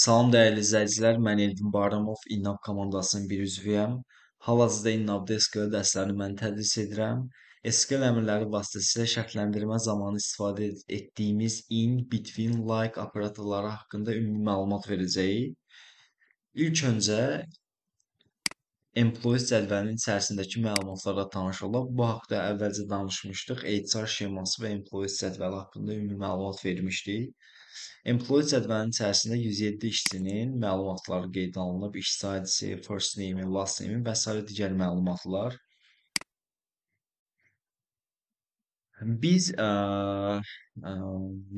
Salam dəyərli izləyicilər, mən Elvin Bayramov, İnnab komandasının bir üzvüyəm. Hal-hazırda İnnabda SQL dərslərini mən tədris edirəm. SQL əmrləri vasitəsilə şərtləndirmə zamanı istifadə etdiyimiz in, between, like operatorları haqqında ümumi məlumat verəcəyik. İlk öncə employee cədvəlinin içərisindəki məlumatlara tanış olaq. Bu haqda əvvəlcə danışmışdıq. HR şeması və employee cədvəli haqqında ümumi məlumat vermişdik. Employee cədvəlinin içərisində 107 işçinin məlumatları qeydə alınıb, iş sahəsi, first name, last name və s. digər məlumatlar. Biz ə, ə,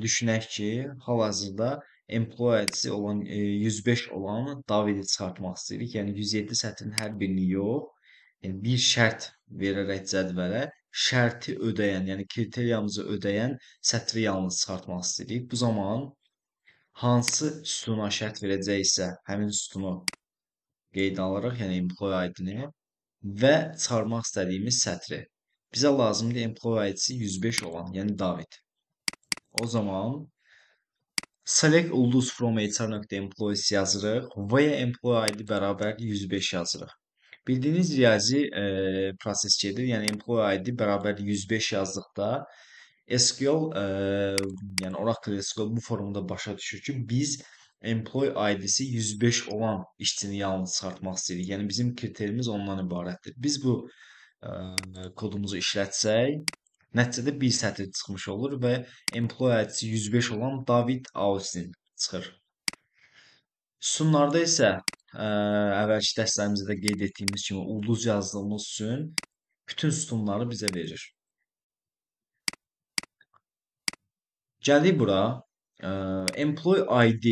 düşünək ki, hal-hazırda employ ədisi olan e, 105 olan Davidi çıxartmaq istəyirik. Yəni 107 sətrin hər birini yox, yəni bir şərt verərək cədvələ şərti ödəyən, yəni kriteriyamızı ödəyən sətri yalnız çıxartmaq istəyirik. Bu zaman hansı sütuna şərt verəcəksə, həmin sütunu qeydə alırıq, yəni employ ID-ni və çıxarmaq istədiyimiz sətri. Bizə lazımdır employ ID-si 105 olan, yəni David. O zaman Select Ulduz from HR.employees yazırıq. Via employee ID bərabər 105 yazırıq. Bildiyiniz riyazi e, proses gedir. Yəni employee ID bərabər 105 yazdıqda SQL, e, yəni Oracle SQL bu formada başa düşür ki, biz employee ID-si 105 olan işçini yalnız çıxartmaq istəyirik. Yəni bizim kriterimiz ondan ibarətdir. Biz bu e, kodumuzu işlətsək, Nəticədə bir sətr çıxmış olur və employ ədəsi 105 olan David Austin çıxır. Sütunlarda isə ə, e, əvvəlki dərslərimizdə də qeyd etdiyimiz kimi ulduz yazdığımız üçün bütün sütunları bizə verir. Gəlir bura ə, e, employ ID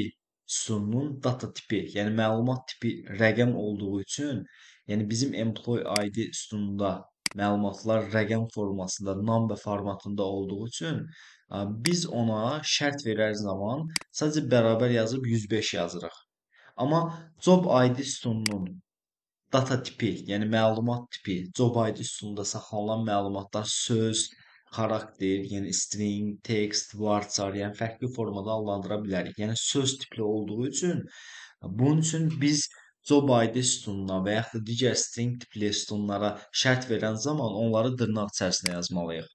sütununun data tipi, yəni məlumat tipi rəqəm olduğu üçün, yəni bizim employ ID sütununda məlumatlar rəqəm formasında, number formatında olduğu üçün biz ona şərt verər zaman sadəcə bərabər yazıb 105 yazırıq. Amma job ID sütununun data tipi, yəni məlumat tipi, job ID sütununda saxlanılan məlumatlar söz, xarakter, yəni string, text, word çar, yəni fərqli formada adlandıra bilərik. Yəni söz tipli olduğu üçün bunun üçün biz zoobaidi sütununa və yaxud da digər string tipli sütunlara şərt verən zaman onları dırnaq içərisinə yazmalıyıq.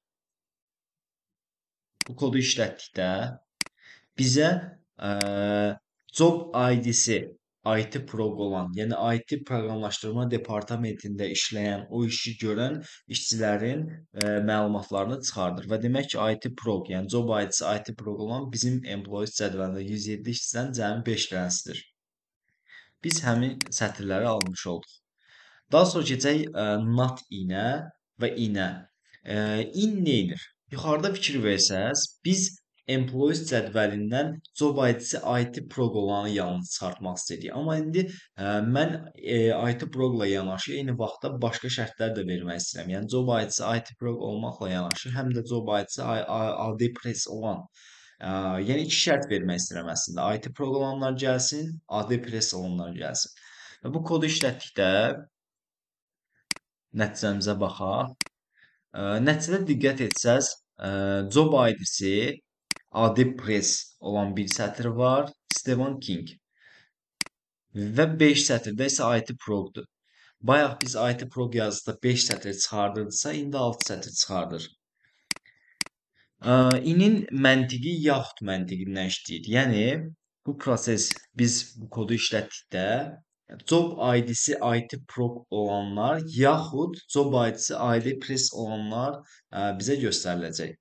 Bu kodu işlətdikdə bizə ə, e, job ID-si IT proq olan, yəni IT proqramlaşdırma departamentində işləyən, o işi görən işçilərin ə, e, məlumatlarını çıxardır və demək ki, IT proq, yəni job ID-si IT proq olan bizim employees cədvəlində 107 işçidən cəmi 5 dənəsidir. Biz həmin sətirləri almış olduq. Daha sonra keçək e, not inə və inə. E, in nə edir? Yuxarıda fikir versəz, biz employees cədvəlindən job ID-si IT proq olanı yalnız çıxartmaq istəyirik. Amma indi ə, e, mən ə, IT proqla yanaşı eyni vaxtda başqa şərtlər də vermək istəyirəm. Yəni job ID-si IT proq olmaqla yanaşı həm də job ID-si AD press olan Yəni iki şərt vermək istəyirəm əslində. IT proqramlar gəlsin, AWS salonlar gəlsin. Və bu kodu işlətdikdə nəticəmizə baxaq. Nəticədə diqqət etsəz, e, job ID-si AWS olan bir sətr var, Stephen King. Və 5 sətirdə isə IT proqdur. Bayaq biz IT proq yazdıqda 5 sətr çıxarırdısa, indi 6 sətr çıxardır. İnin məntiqi yaxud məntiqindən işləyir. Yəni bu proses biz bu kodu işlətdikdə job ID-si IT prop olanlar yaxud job ID-si ID press olanlar bizə göstəriləcək.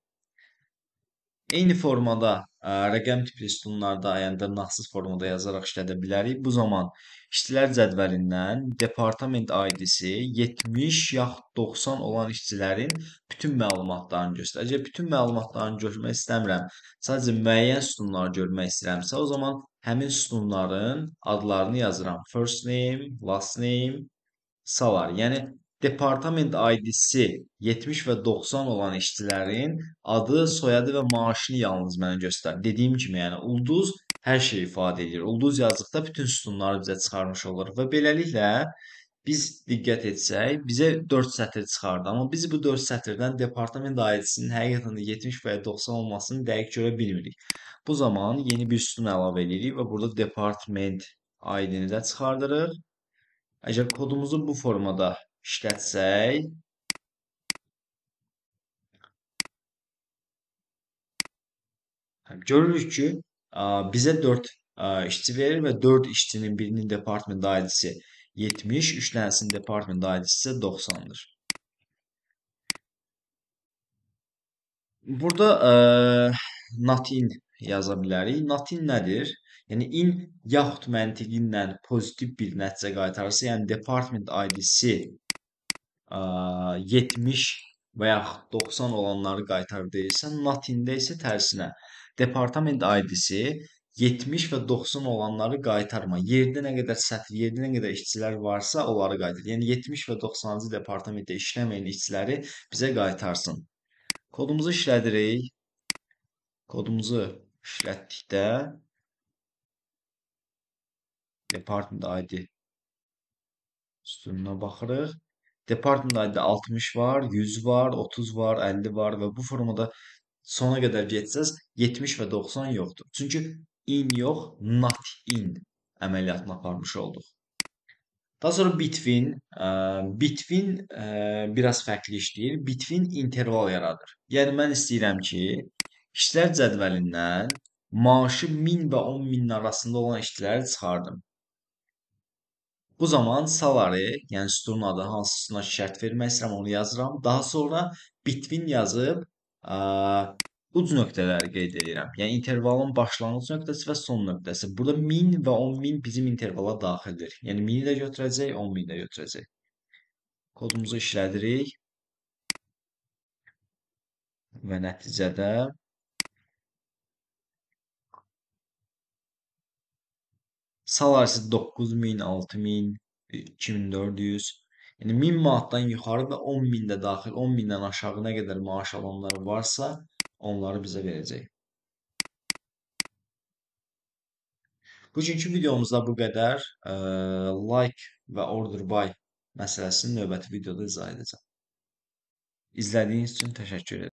Eyni formada ə, e, rəqəm tipli sütunlarda yəni dırnaqsız formada yazaraq işlədə bilərik. Bu zaman işçilər cədvəlindən departament ID-si 70 yaxud 90 olan işçilərin bütün məlumatlarını göstərəcək. Bütün məlumatlarını görmək istəmirəm. Sadəcə müəyyən sütunları görmək istəyirəmsə, o zaman həmin sütunların adlarını yazıram. First name, last name, salary. Yəni departament ID-si 70 və 90 olan işçilərin adı, soyadı və maaşını yalnız mənə göstər. Dediyim kimi, yəni ulduz hər şeyi ifadə edir. Ulduz yazdıqda bütün sütunları bizə çıxarmış olur və beləliklə biz diqqət etsək, bizə 4 sətr çıxardı. Amma biz bu 4 sətirdən departament aidisinin həqiqətən də 70 və ya 90 olmasını dəqiq görə bilmirik. Bu zaman yeni bir sütun əlavə edirik və burada department aidini də çıxardırıq. Əgər kodumuzu bu formada işlətsək, görürük ki, bizə 4 işçi verir və 4 işçinin birinin department aidisi 70, 3 dənəsinin department aidisi isə 90-dır. Burada ə, e, not in yaza bilərik. Not in nədir? Yəni in yaxud məntiqi ilə pozitiv bir nəticə qaytarırsa, yəni department ID-si ə, 70 və yaxud 90 olanları qaytar deyirsən, Latində isə tərsinə. Departament ID-si 70 və 90 olanları qaytarma. Yerdə nə qədər sətr, yerdə nə qədər işçilər varsa, onları qaytar. Yəni 70 və 90-cı departamentdə işləməyən işçiləri bizə qaytarsın. Kodumuzu işlədirik. Kodumuzu işlətdikdə department ID sütununa baxırıq. Department ayda 60 var, 100 var, 30 var, 50 var və bu formada sona qədər getsəz 70 və 90 yoxdur. Çünki in yox, not in əməliyyatını aparmış olduq. Daha sonra between, between biraz fərqli işləyir. Between interval yaradır. Yəni mən istəyirəm ki, işlər cədvəlindən maaşı 1000 və 10000 arasında olan işçiləri çıxardım. Bu zaman salary, yəni sütunun adı hansısına şərt vermək istəyirəm, onu yazıram. Daha sonra between yazıb ə, uc nöqtələri qeyd edirəm. Yəni intervalın başlanğıc nöqtəsi və son nöqtəsi. Burada 1000 və 10000 bizim intervala daxildir. Yəni 1000-i də götürəcək, 10000-i də götürəcək. Kodumuzu işlədirik. Və nəticədə Salarsiz 9000, 6000, 2400. Yəni 1000 manatdan yuxarı və 10000 də daxil, 10000-dən aşağı nə qədər maaş alanlar varsa, onları bizə verəcək. Bugünkü videomuzda bu qədər. Like və order buy məsələsini növbəti videoda izah edəcəm. İzlədiyiniz üçün təşəkkür edirəm.